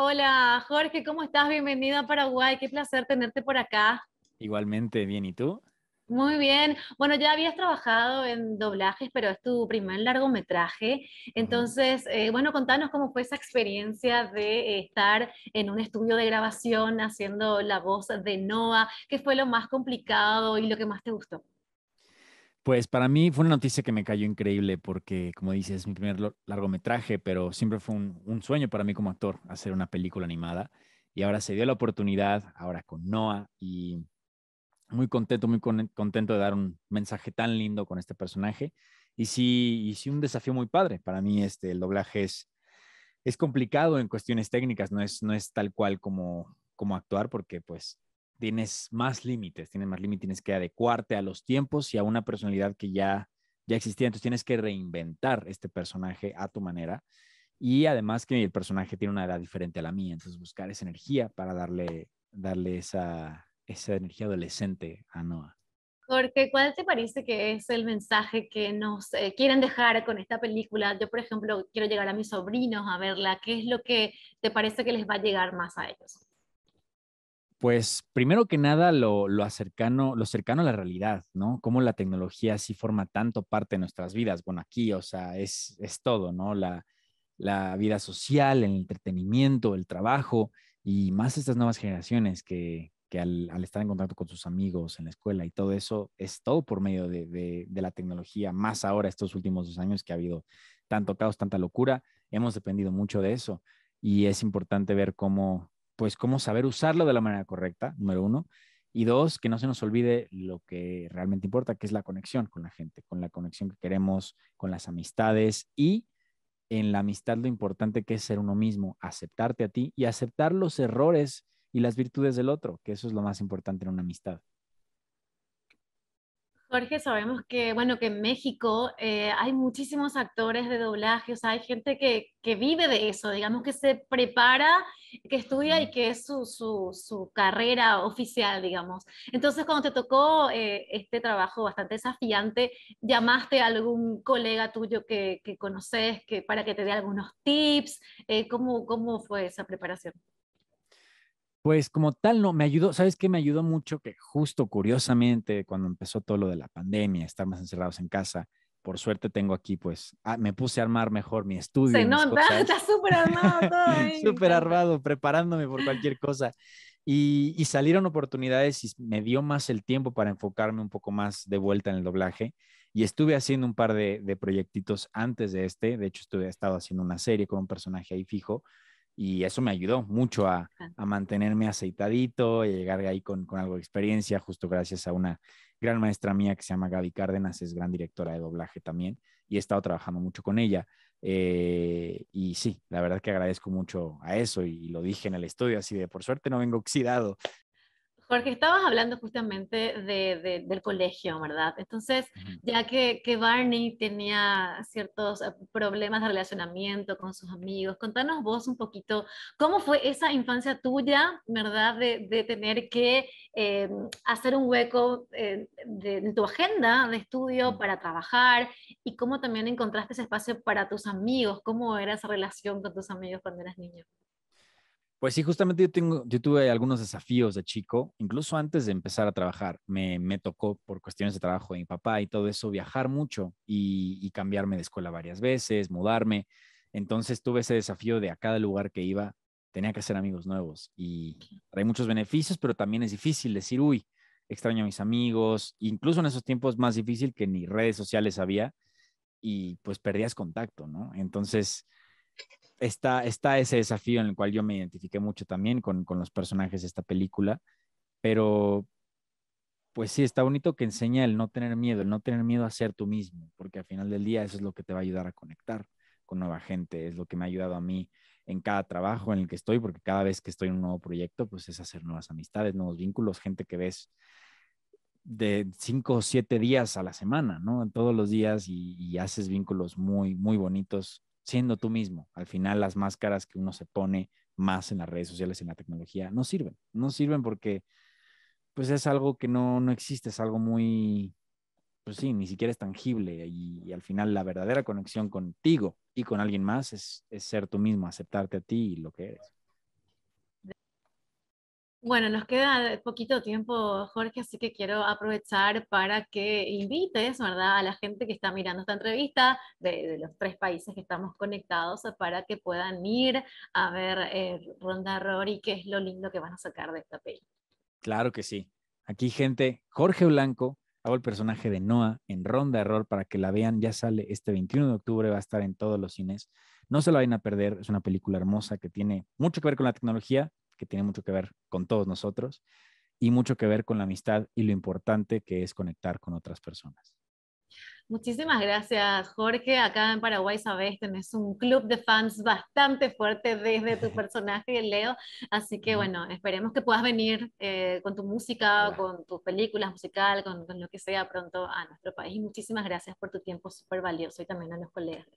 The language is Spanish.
Hola Jorge, ¿cómo estás? Bienvenido a Paraguay, qué placer tenerte por acá. Igualmente, bien, ¿y tú? Muy bien. Bueno, ya habías trabajado en doblajes, pero es tu primer largometraje. Entonces, eh, bueno, contanos cómo fue esa experiencia de estar en un estudio de grabación haciendo la voz de Noah. ¿Qué fue lo más complicado y lo que más te gustó? Pues para mí fue una noticia que me cayó increíble porque, como dices, es mi primer largometraje, pero siempre fue un, sueño para mí como actor hacer una película animada. Y ahora se dio la oportunidad, ahora con Noah, y muy contento, muy contento de dar un mensaje tan lindo con este personaje. Y sí, y sí un desafío muy padre. Para mí este, el doblaje es, es complicado en cuestiones técnicas, no es, no es tal cual como, como actuar, porque pues tienes más límites, tienes más límites, tienes que adecuarte a los tiempos y a una personalidad que ya, ya existía. Entonces tienes que reinventar este personaje a tu manera. Y además que el personaje tiene una edad diferente a la mía. Entonces buscar esa energía para darle, darle esa, esa energía adolescente a Noah. Porque, ¿cuál te parece que es el mensaje que nos eh, quieren dejar con esta película? Yo, por ejemplo, quiero llegar a mis sobrinos a verla. ¿Qué es lo que te parece que les va a llegar más a ellos? Pues primero que nada, lo, lo, cercano, lo cercano a la realidad, ¿no? Cómo la tecnología sí forma tanto parte de nuestras vidas. Bueno, aquí, o sea, es, todo, ¿no? La, vida social, el entretenimiento, el trabajo y más estas nuevas generaciones que, al, estar en contacto con sus amigos en la escuela y todo eso, es todo por medio de, la tecnología, más ahora estos últimos dos años que ha habido tanto caos, tanta locura, hemos dependido mucho de eso y es importante ver cómo, pues cómo saber usarlo de la manera correcta, número uno. Y dos, que no se nos olvide lo que realmente importa, que es la conexión con la gente, con la conexión que queremos, con las amistades y en la amistad lo importante que es ser uno mismo, aceptarte a ti y aceptar los errores y las virtudes del otro, que eso es lo más importante en una amistad. Jorge, sabemos que, bueno, que en México eh, hay muchísimos actores de doblaje, o sea, hay gente que, que, vive de eso, digamos que se prepara, que estudia y que es su, su, su carrera oficial, digamos. Entonces, cuando te tocó eh, este trabajo bastante desafiante, ¿llamaste a algún colega tuyo que, que conoces que, para que te dé algunos tips? Eh, ¿cómo, ¿Cómo fue esa preparación? Pues como tal, no, me ayudó, ¿sabes qué? Me ayudó mucho que justo curiosamente cuando empezó todo lo de la pandemia, estar más encerrados en casa, por suerte tengo aquí, pues, ah, me puse a armar mejor mi estudio. Se nota, está súper armado Súper armado, preparándome por cualquier cosa. Y, salieron oportunidades y me dio más el tiempo para enfocarme un poco más de vuelta en el doblaje. Y estuve haciendo un par de, de proyectitos antes de este. De hecho, estuve, estado haciendo una serie con un personaje ahí fijo y eso me ayudó mucho a, ah. mantenerme aceitadito y llegar ahí con, algo de experiencia, justo gracias a una gran maestra mía que se llama Gaby Cárdenas, es gran directora de doblaje también y he estado trabajando mucho con ella. Eh, y sí, la verdad que agradezco mucho a eso y, lo dije en el estudio, así de por suerte no vengo oxidado, porque estabas hablando justamente del colegio, ¿verdad? Entonces, ya que, Barney tenía ciertos eh, problemas de relacionamiento con sus amigos, contanos vos un poquito cómo fue esa infancia tuya, ¿verdad? De, tener que eh, hacer un hueco eh, de, tu agenda de estudio para trabajar y cómo también encontraste ese espacio para tus amigos, cómo era esa relación con tus amigos cuando eras niño. Pues sí, justamente yo, tuve algunos desafíos de chico, incluso antes de empezar a trabajar. Me, tocó por cuestiones de trabajo de mi papá y todo eso viajar mucho y, y, cambiarme de escuela varias veces, mudarme. Entonces tuve ese desafío de a cada lugar que iba tenía que hacer amigos nuevos y hay muchos beneficios, pero también es difícil decir, uy, extraño a mis amigos, incluso en esos tiempos más difícil que ni redes sociales había y pues perdías contacto, ¿no? Entonces está, está ese desafío en el cual yo me identifiqué mucho también con, los personajes de esta película, pero pues sí, está bonito que enseña el no tener miedo, el no tener miedo a ser tú mismo, porque al final del día eso es lo que te va a ayudar a conectar con nueva gente, es lo que me ha ayudado a mí en cada trabajo en el que estoy, porque cada vez que estoy en un nuevo proyecto, pues es hacer nuevas amistades, nuevos vínculos, gente que ves de cinco o siete días a la semana, ¿no? Todos los días y haces vínculos muy, muy bonitos siendo tú mismo. Al final las máscaras que uno se pone más en las redes sociales, en la tecnología, no sirven. No sirven porque pues es algo que no, no existe, es algo muy, pues sí, ni siquiera es tangible y, al final la verdadera conexión contigo y con alguien más es ser tú mismo, aceptarte a ti y lo que eres. Bueno, nos queda poquito tiempo, Jorge, así que quiero aprovechar para que invites, ¿verdad?, a la gente que está mirando esta entrevista de, los tres países que estamos conectados para que puedan ir a ver eh, Ronda Ronda y qué es lo lindo que van a sacar de esta peli. Claro que sí. Aquí, gente, Jorge Blanco, hago el personaje de Noah en Ronda Error para que la vean. Ya sale este 21 de octubre, va a estar en todos los cines. No se lo vayan a perder, es una película hermosa que tiene mucho que ver con la tecnología, que tiene mucho que ver con todos nosotros y mucho que ver con la amistad y lo importante que es conectar con otras personas. Muchísimas gracias, Jorge. Acá en Paraguay, sabes, tenés un club de fans bastante fuerte desde tu personaje, Leo. Así que bueno, esperemos que puedas venir eh, con tu música, con tus películas musical, con, con, lo que sea pronto a nuestro país. Y muchísimas gracias por tu tiempo súper valioso y también a los colegas.